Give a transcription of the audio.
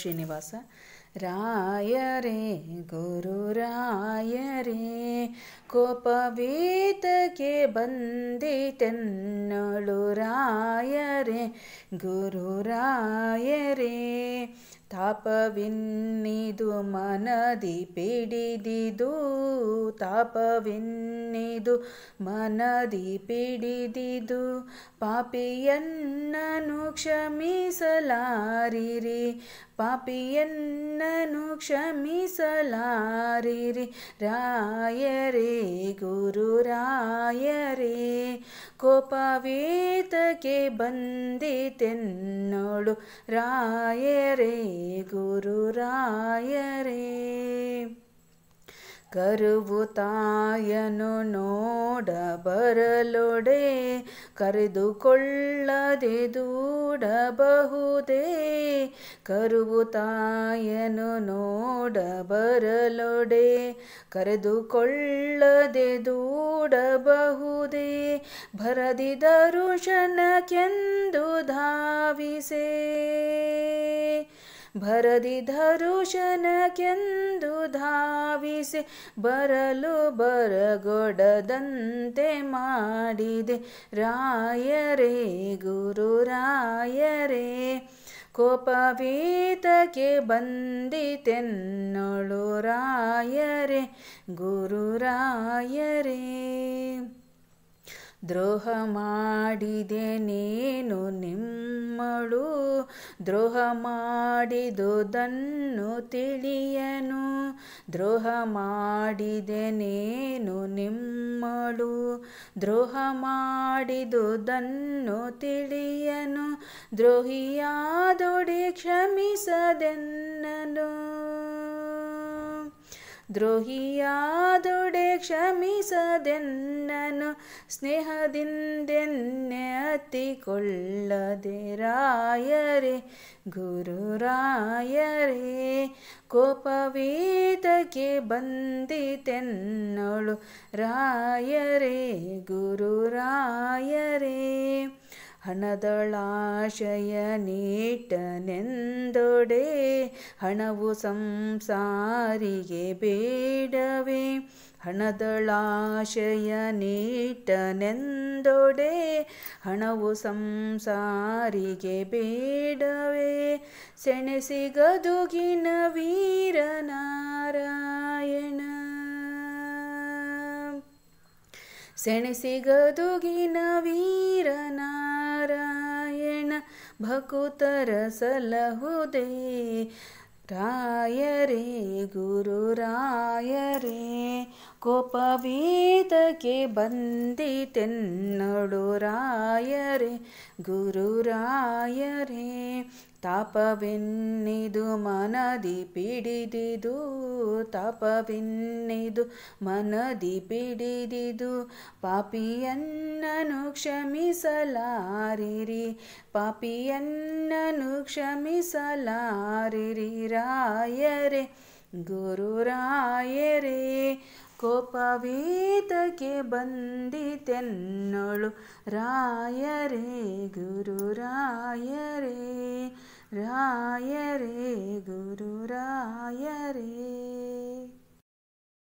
श्रीनिवास रायरे गुरुरायरे कोपवीते राय रे रायरे गुरुरायरे ತಾಪವಿನ್ನಿದು ಮನದಿ ಪಿಡಿದಿದು ತಾಪವಿನ್ನಿದು ಮನದಿ ಪಿಡಿದಿದು ಪಾಪಿಯನ್ನನು ಕ್ಷಮಿಸಲಾರಿರಿ ಪಾಪಿಯನ್ನನು ಕ್ಷಮಿಸಲಾರಿರಿ ರಾಯರೇ ಗುರು ರಾಯರಿ ಕೋಪವೇತಕ್ಕೆ ಬಂದಿತೆನ್ನೋಳು ರಾಯರೇ ಗುರು ರಾಯರೇ ಕರುವು ತಾಯನು ನೋಡ ಬರಲೊಡೆ ಕರೆದುಕೊಳ್ಳದೆ ದೂಡಬಹುದೇ ಕರುವು ತಾಯನು ನೋಡ ಬರಲೊಡೆ ಕರೆದುಕೊಳ್ಳದೆ ದೂಡಬಹುದೇ ಭರದಿ ದರುಶನಕ್ಕೆಂದು ಧಾವಿಸೇ ಗುರು ರಾಯರೇ ಕೋಪವೀತಕ್ಕೆ ಬಂದಿತೆನ್ನೊಳು कोपवीतके ಗುರು ರಾಯರೇ ದ್ರೋಹ ಮಾಡಿದೆ ನೀನು ನಿಮ್ಮಳು ದ್ರೋಹ ಮಾಡಿದುದನ್ನು ತಿಳಿಯನು ದ್ರೋಹ ಮಾಡಿದೆ ನೀನು ನಿಮ್ಮಳು ದ್ರೋಹ ಮಾಡಿದುದನ್ನು ತಿಳಿಯನು ದ್ರೋಹಿಯಾದೊಡೆ ಕ್ಷಮಿಸದೆನ್ನನು द्रोह्याोडे क्षमस स्नेहदय गुरुर कोपवीदके ಬಂದಿತೆನ್ನಳು रयरे ಗುರುರಾಯರೇ ಹಣದಳಾಶಯ ನೀಟನೆಂದೊಡೆ ಹಣವು ಸಂಸಾರಿಗೆ ಬೇಡವೇ ಹಣದಳಾಶಯ ನೀಟನೆಂದೊಡೆ ಹಣವು ಸಂಸಾರಿಗೆ ಬೇಡವೇ ಸೆಣಸಿಗದುಗಿನ ವೀರನಾರಾಯಣ ಸೆಣಸಿಗದುಗಿನ ವೀರನಾರಾಯಣ नारायण भकुतर सलहु दे राय रे गुरु रे कोपवीत राय रे रे ತಾಪವೆನ್ನಿದು ಮನದಿ ಪಿಡಿದಿದು ತಾಪವೆನ್ನಿದು ಮನದಿ ಪಿಡಿದಿದು ಪಾಪಿಯನ್ನನು ಕ್ಷಮಿಸಲಾರಿರಿ ಪಾಪಿಯನ್ನನು ಕ್ಷಮಿಸಲಾರಿರಿ ರಾಯರೇ ಗುರುರಾಯರೇ ಕೋಪವೀತಕ್ಕೆ ಬಂದಿತೆನ್ನೊಳು ರಾಯರೇ ಗುರುರಾಯರೇ ರಾಯರೇ ಗುರು ರಾಯರೇ